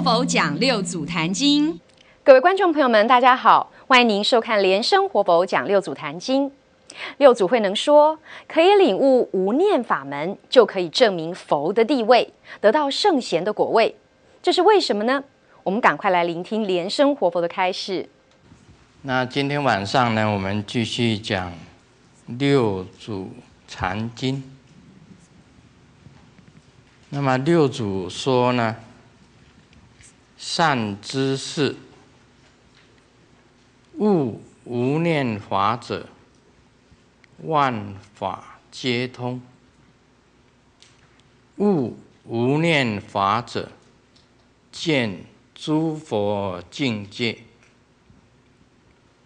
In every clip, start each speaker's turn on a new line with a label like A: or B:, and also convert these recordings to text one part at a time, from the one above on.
A: 佛讲六祖坛经，各位观众朋友们，大家好，欢迎您收看《莲生活佛讲六祖坛经》。六祖慧能说：“可以领悟无念法门，就可以证明佛的地位，得到圣贤的果位。这是为什么呢？我们赶快来聆听莲生活佛的开示。
B: 那今天晚上呢，我们继续讲六祖禅经。那么六祖说呢？”善知识，悟无念法者，万法皆通；悟无念法者，见诸佛境界；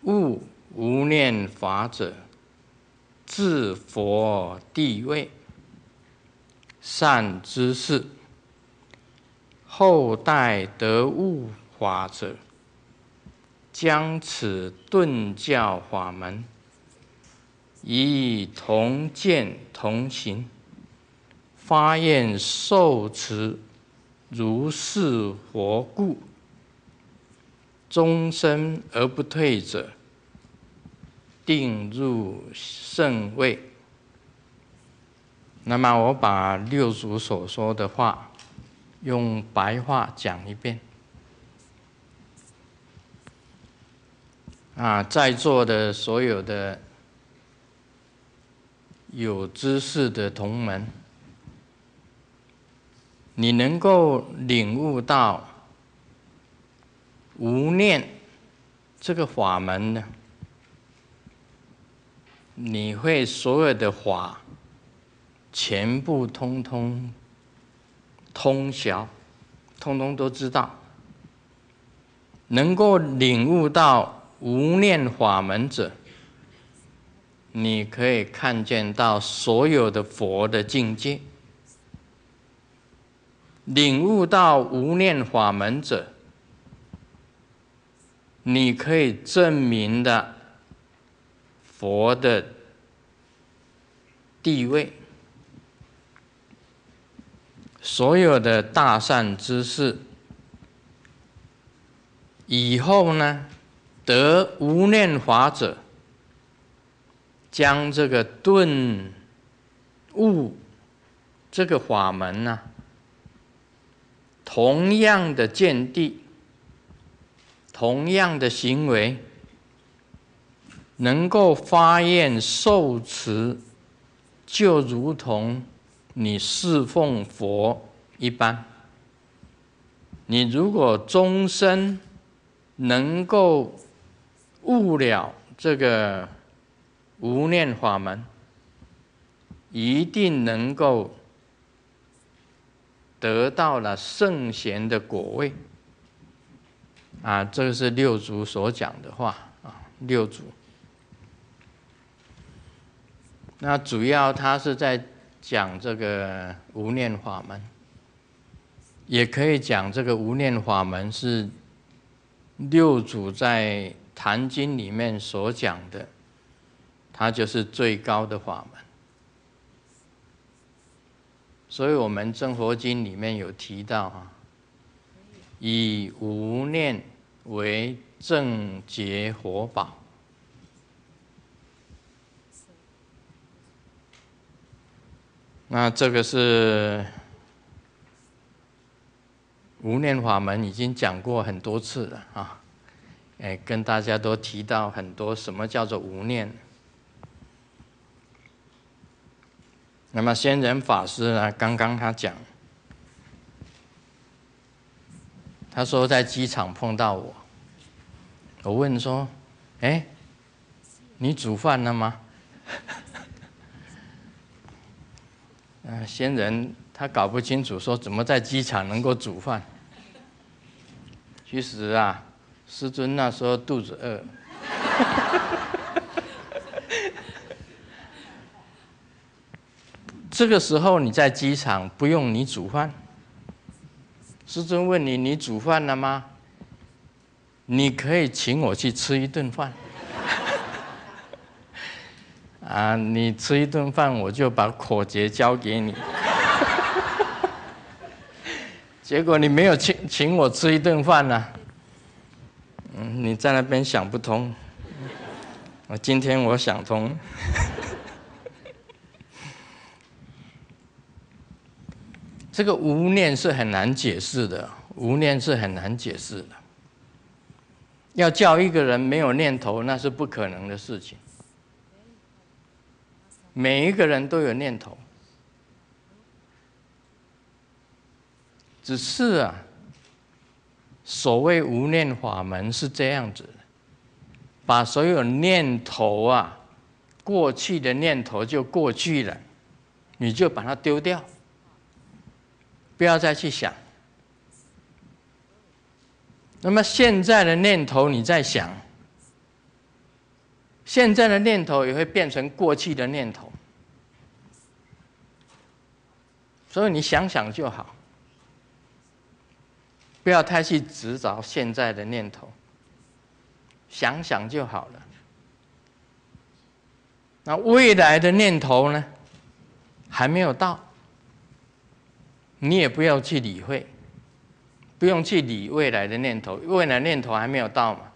B: 悟无念法者，至佛地位。善知识。后代得悟法者，将此顿教法门，以同见同行，发愿受持，如是佛故，终身而不退者，定入圣位。那么，我把六祖所说的话。用白话讲一遍啊，在座的所有的有知识的同门，你能够领悟到无念这个法门呢？你会所有的法全部通通。通晓，通通都知道。能够领悟到无念法门者，你可以看见到所有的佛的境界。领悟到无念法门者，你可以证明的佛的地位。所有的大善之事，以后呢，得无念法者，将这个顿悟这个法门呢，同样的见地，同样的行为，能够发愿受持，就如同。你侍奉佛一般，你如果终身能够悟了这个无念法门，一定能够得到了圣贤的果位。啊，这个是六祖所讲的话啊，六祖。那主要他是在。讲这个无念法门，也可以讲这个无念法门是六祖在《坛经》里面所讲的，它就是最高的法门。所以我们《正佛经》里面有提到啊，以无念为正，结佛宝。那这个是无念法门，已经讲过很多次了啊！哎，跟大家都提到很多什么叫做无念。那么仙人法师呢？刚刚他讲，他说在机场碰到我，我问说：“哎，你煮饭了吗？”啊，仙人他搞不清楚，说怎么在机场能够煮饭。其实啊，师尊那时候肚子饿。这个时候你在机场不用你煮饭，师尊问你，你煮饭了吗？你可以请我去吃一顿饭。啊，你吃一顿饭，我就把口诀交给你。结果你没有请请我吃一顿饭呐？嗯，你在那边想不通。我今天我想通，这个无念是很难解释的，无念是很难解释的。要叫一个人没有念头，那是不可能的事情。每一个人都有念头，只是啊，所谓无念法门是这样子，把所有念头啊，过去的念头就过去了，你就把它丢掉，不要再去想。那么现在的念头你在想？现在的念头也会变成过去的念头，所以你想想就好，不要太去执着现在的念头，想想就好了。那未来的念头呢？还没有到，你也不要去理会，不用去理未来的念头，未来念头还没有到嘛。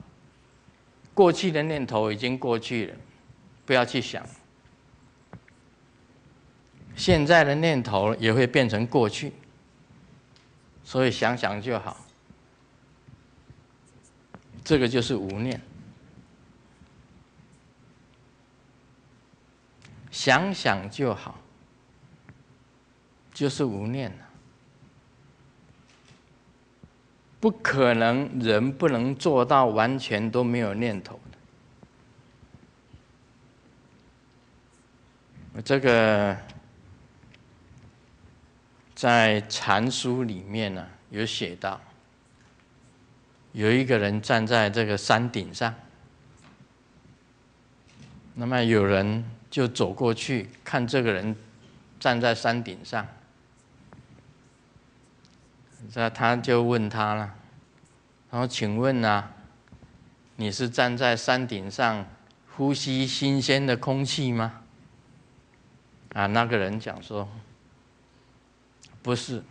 B: 过去的念头已经过去了，不要去想。现在的念头也会变成过去，所以想想就好。这个就是无念，想想就好，就是无念了。不可能，人不能做到完全都没有念头的。这个在禅书里面呢，有写到，有一个人站在这个山顶上，那么有人就走过去看这个人站在山顶上。那他就问他了，然后请问啊，你是站在山顶上呼吸新鲜的空气吗？啊，那个人讲说，不是。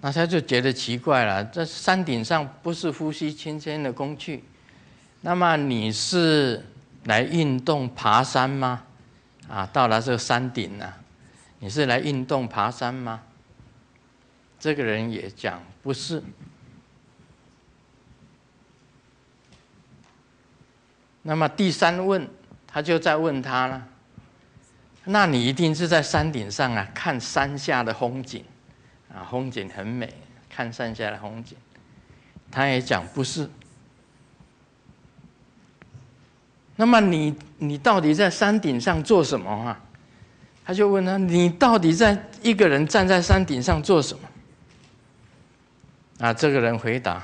B: 那他就觉得奇怪了，这山顶上不是呼吸新鲜的空气，那么你是来运动爬山吗？啊，到了这个山顶了。你是来运动爬山吗？这个人也讲不是。那么第三问，他就在问他了。那你一定是在山顶上啊，看山下的风景啊，风景很美，看山下的风景。他也讲不是。那么你你到底在山顶上做什么啊？他就问他：“你到底在一个人站在山顶上做什么？”啊，这个人回答：“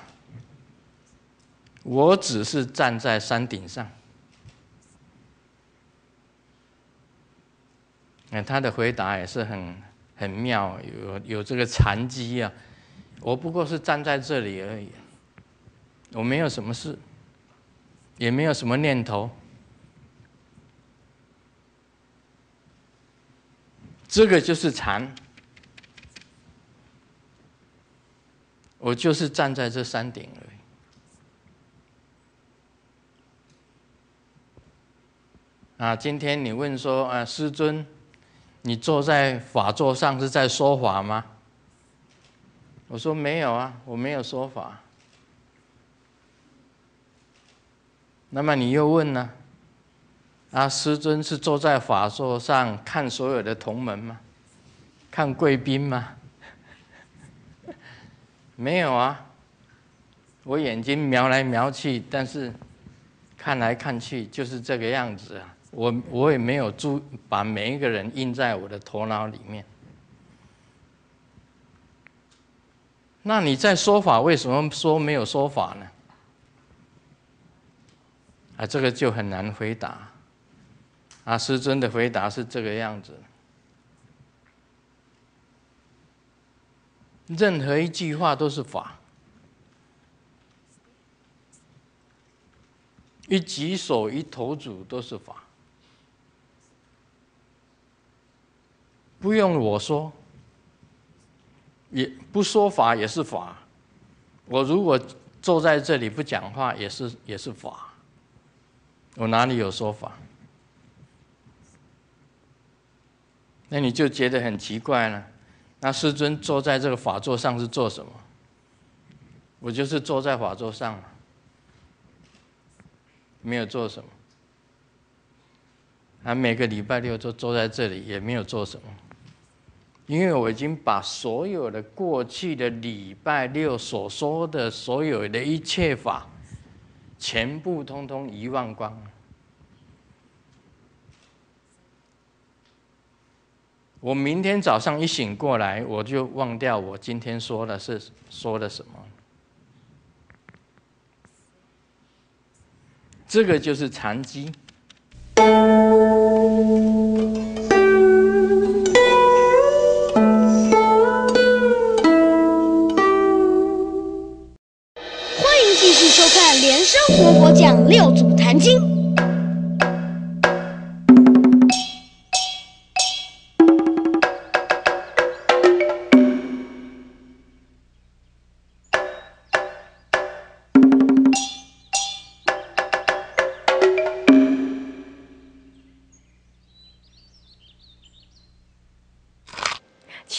B: 我只是站在山顶上。”那他的回答也是很很妙，有有这个禅机啊！我不过是站在这里而已，我没有什么事，也没有什么念头。这个就是禅，我就是站在这山顶而已。啊，今天你问说，啊，师尊，你坐在法座上是在说法吗？我说没有啊，我没有说法。那么你又问呢？啊，师尊是坐在法座上看所有的同门吗？看贵宾吗？没有啊，我眼睛瞄来瞄去，但是看来看去就是这个样子啊。我我也没有注把每一个人印在我的头脑里面。那你在说法为什么说没有说法呢？啊，这个就很难回答。阿师尊的回答是这个样子：，任何一句话都是法，一举手一投足都是法，不用我说，也不说法也是法。我如果坐在这里不讲话，也是也是法。我哪里有说法？那你就觉得很奇怪了，那师尊坐在这个法座上是做什么？我就是坐在法座上，没有做什么。啊，每个礼拜六都坐在这里，也没有做什么，因为我已经把所有的过去的礼拜六所说的所有的一切法，全部通通遗忘光了。我明天早上一醒过来，我就忘掉我今天说了是说了什么。这个就是残疾。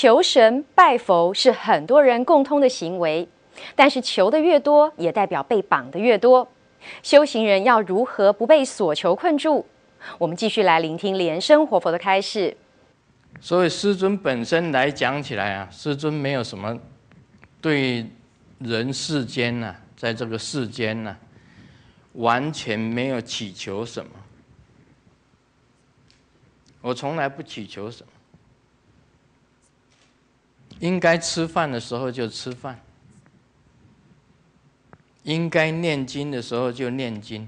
A: 求神拜佛是很多人共通的行为，但是求的越多，也代表被绑的越多。修行人要如何不被所求困住？我们继续来聆听莲生活佛的开示。
B: 所以师尊本身来讲起来啊，师尊没有什么对人世间呐，在这个世间呐，完全没有祈求什么。我从来不祈求什么。应该吃饭的时候就吃饭，应该念经的时候就念经，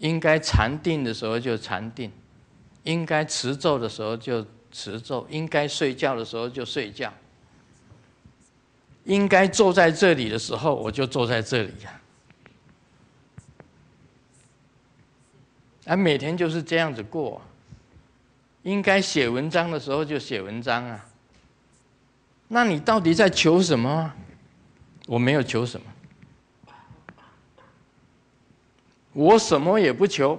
B: 应该禅定的时候就禅定，应该持咒的时候就持咒，应该睡觉的时候就睡觉，应该坐在这里的时候我就坐在这里呀。啊，每天就是这样子过，应该写文章的时候就写文章啊。那你到底在求什么？我没有求什么，我什么也不求，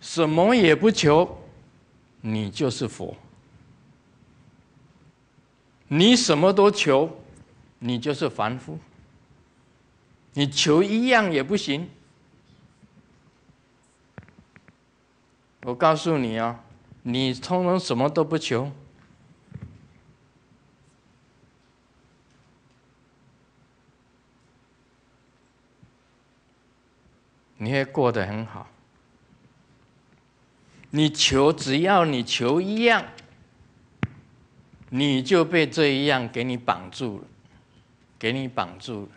B: 什么也不求，你就是佛；你什么都求，你就是凡夫。你求一样也不行。我告诉你啊，你通通什么都不求。你会过得很好。你求，只要你求一样，你就被这一样给你绑住了，给你绑住了。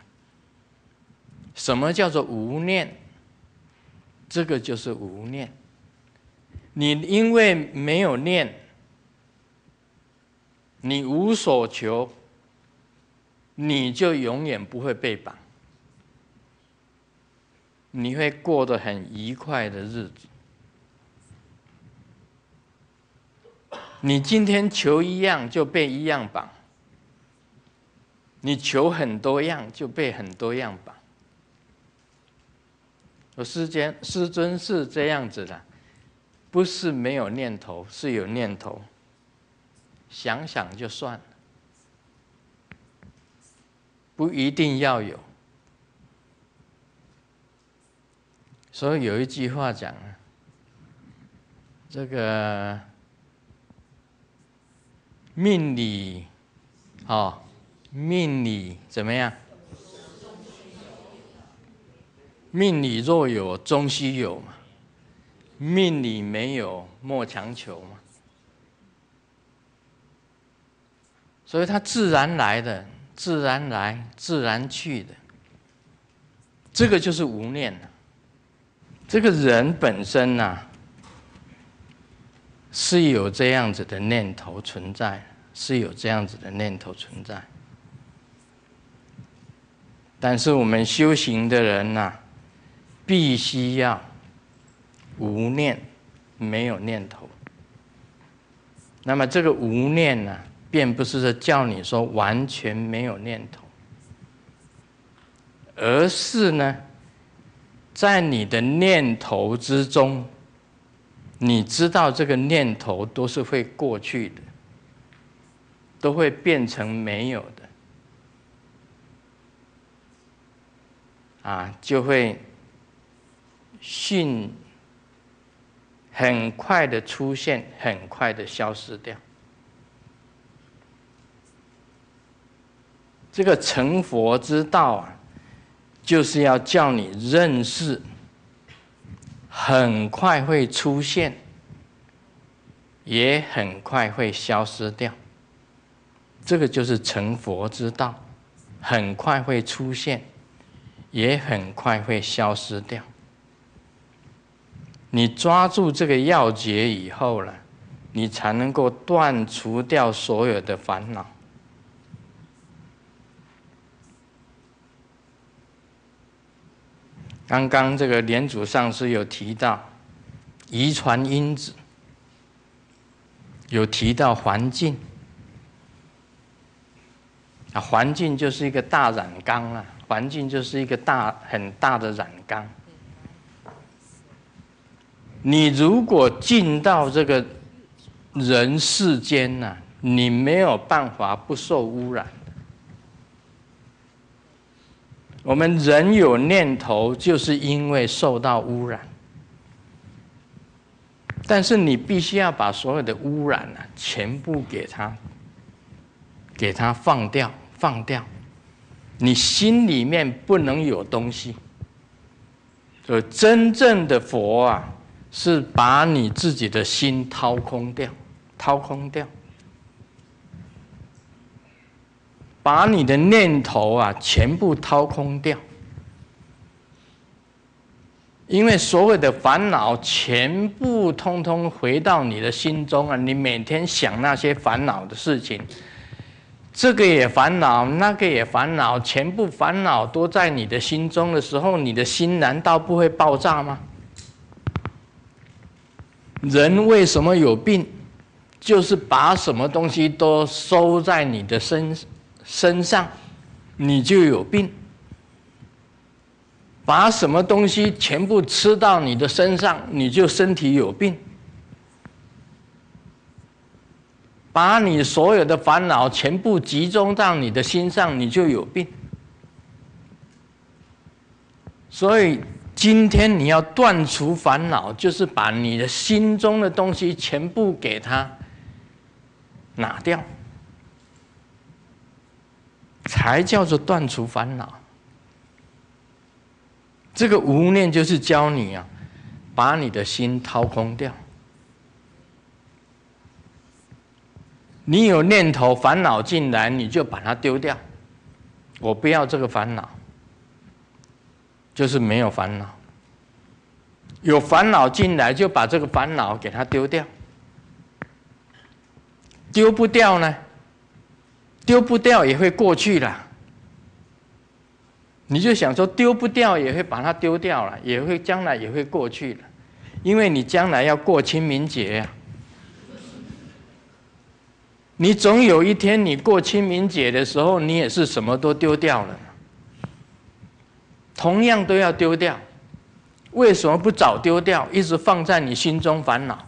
B: 什么叫做无念？这个就是无念。你因为没有念，你无所求，你就永远不会被绑。你会过得很愉快的日子。你今天求一样就被一样绑，你求很多样就被很多样绑。我师尊师尊是这样子的，不是没有念头，是有念头，想想就算了，不一定要有。所以有一句话讲啊，这个命里哦，命里怎么样？命里若有终须有嘛，命里没有莫强求嘛。所以它自然来的，自然来，自然去的，这个就是无念了。这个人本身呐，是有这样子的念头存在，是有这样子的念头存在。但是我们修行的人呐，必须要无念，没有念头。那么这个无念呢，并不是说叫你说完全没有念头，而是呢。在你的念头之中，你知道这个念头都是会过去的，都会变成没有的，啊，就会迅很快的出现，很快的消失掉。这个成佛之道啊。就是要叫你认识，很快会出现，也很快会消失掉。这个就是成佛之道，很快会出现，也很快会消失掉。你抓住这个要诀以后呢，你才能够断除掉所有的烦恼。刚刚这个联主上师有提到，遗传因子，有提到环境，啊，环境就是一个大染缸啊，环境就是一个大很大的染缸。你如果进到这个人世间呐，你没有办法不受污染。我们人有念头，就是因为受到污染。但是你必须要把所有的污染呢，全部给它，给它放掉，放掉。你心里面不能有东西。所以，真正的佛啊，是把你自己的心掏空掉，掏空掉。把你的念头啊全部掏空掉，因为所有的烦恼全部通通回到你的心中啊！你每天想那些烦恼的事情，这个也烦恼，那个也烦恼，全部烦恼都在你的心中的时候，你的心难道不会爆炸吗？人为什么有病？就是把什么东西都收在你的身。身上，你就有病。把什么东西全部吃到你的身上，你就身体有病。把你所有的烦恼全部集中到你的心上，你就有病。所以今天你要断除烦恼，就是把你的心中的东西全部给它拿掉。才叫做断除烦恼。这个无念就是教你啊，把你的心掏空掉。你有念头、烦恼进来，你就把它丢掉。我不要这个烦恼，就是没有烦恼。有烦恼进来，就把这个烦恼给它丢掉。丢不掉呢？丢不掉也会过去了，你就想说丢不掉也会把它丢掉了，也会将来也会过去了，因为你将来要过清明节呀。你总有一天你过清明节的时候，你也是什么都丢掉了，同样都要丢掉，为什么不早丢掉，一直放在你心中烦恼？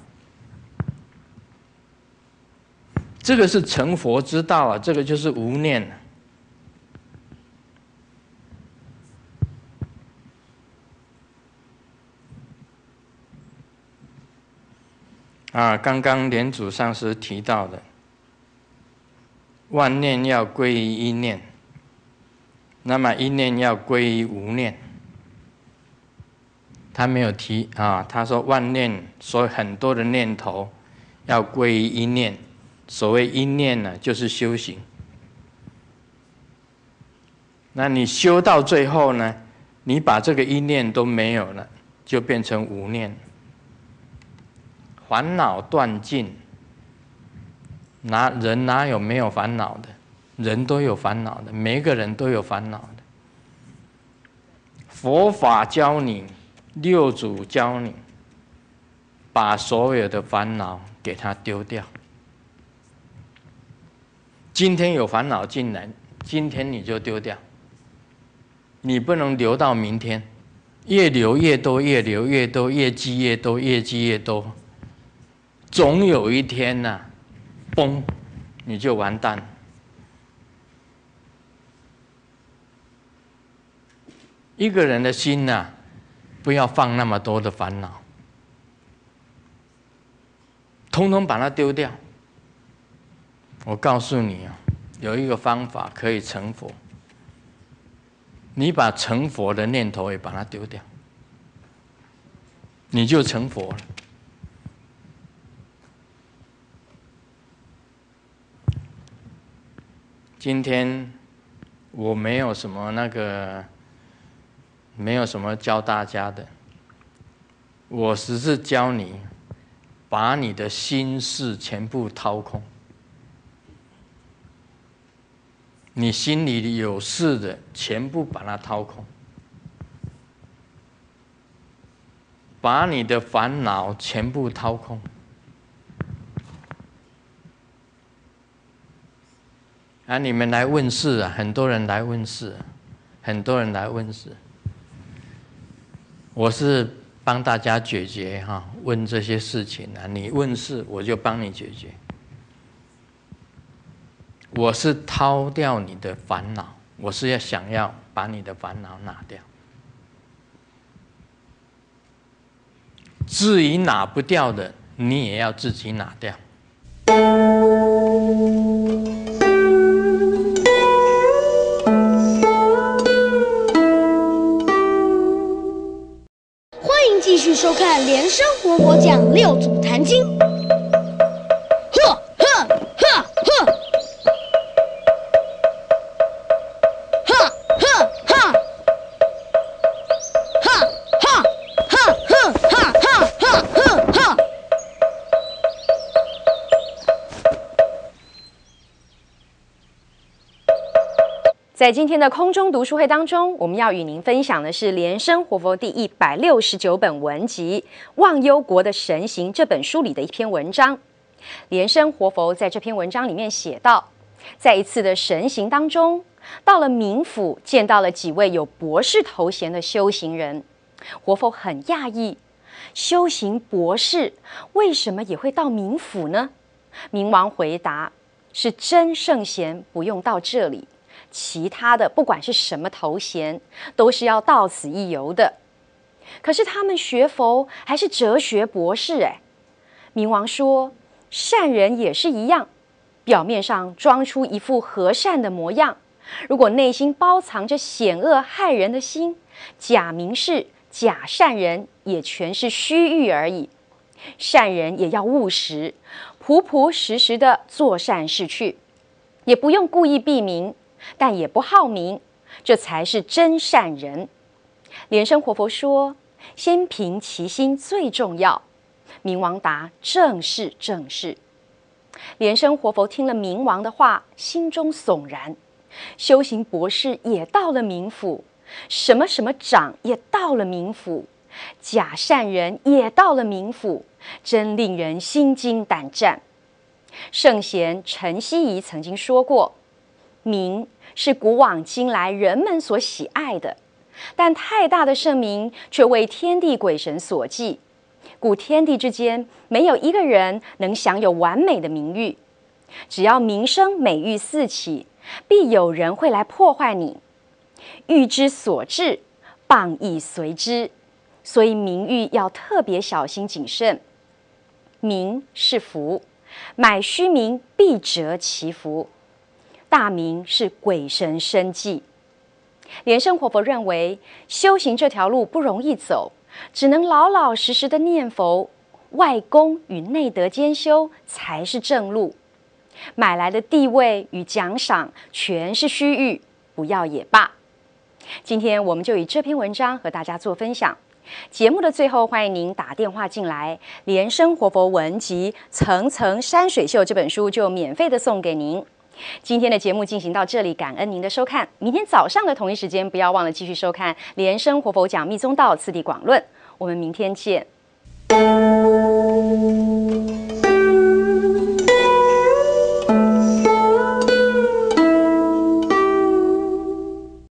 B: 这个是成佛之道啊，这个就是无念。啊，刚刚莲祖上师提到的，万念要归于一念，那么一念要归于无念。他没有提啊，他说万念，所以很多的念头要归于一念。所谓因念呢，就是修行。那你修到最后呢，你把这个因念都没有了，就变成无念，烦恼断尽。哪人哪有没有烦恼的？人都有烦恼的，每一个人都有烦恼的。佛法教你，六祖教你，把所有的烦恼给它丢掉。今天有烦恼进来，今天你就丢掉。你不能留到明天，越留越多，越留越多，越积越多，越积越多。总有一天呐，崩，你就完蛋。一个人的心呐，不要放那么多的烦恼，通通把它丢掉。我告诉你啊，有一个方法可以成佛。你把成佛的念头也把它丢掉，你就成佛了。今天我没有什么那个，没有什么教大家的，我只是教你把你的心事全部掏空。你心里有事的，全部把它掏空，把你的烦恼全部掏空。啊，你们来问事啊，很多人来问事，很多人来问事。我是帮大家解决哈，问这些事情啊，你问事我就帮你解决。我是掏掉你的烦恼，我是要想要把你的烦恼拿掉。至于拿不掉的，你也要自己拿掉。欢迎继续收看《连生活博讲六祖坛经》。
A: 在今天的空中读书会当中，我们要与您分享的是莲生活佛第一百六十九本文集《忘忧国的神行》这本书里的一篇文章。莲生活佛在这篇文章里面写道，在一次的神行当中，到了冥府见到了几位有博士头衔的修行人，活佛很讶异，修行博士为什么也会到冥府呢？冥王回答：是真圣贤不用到这里。其他的不管是什么头衔，都是要到此一游的。可是他们学佛还是哲学博士哎？明王说，善人也是一样，表面上装出一副和善的模样，如果内心包藏着险恶害人的心，假名士、假善人也全是虚欲而已。善人也要务实，朴朴实实的做善事去，也不用故意避名。但也不好名，这才是真善人。莲生活佛说：“先平其心最重要。”明王答：“正是，正是。”莲生活佛听了冥王的话，心中悚然。修行博士也到了冥府，什么什么长也到了冥府，假善人也到了冥府，真令人心惊胆战。圣贤陈希夷曾经说过。名是古往今来人们所喜爱的，但太大的盛名却为天地鬼神所忌，故天地之间没有一个人能享有完美的名誉。只要名声美誉四起，必有人会来破坏你。欲之所至，谤亦随之，所以名誉要特别小心谨慎。名是福，买虚名必折其福。大名是鬼神生计。莲生活佛认为，修行这条路不容易走，只能老老实实的念佛，外功与内德兼修才是正路。买来的地位与奖赏全是虚欲，不要也罢。今天我们就以这篇文章和大家做分享。节目的最后，欢迎您打电话进来。莲生活佛文集《层层山水秀》这本书就免费的送给您。今天的节目进行到这里，感恩您的收看。明天早上的同一时间，不要忘了继续收看《莲生活佛讲密宗道次第广论》。我们明天见。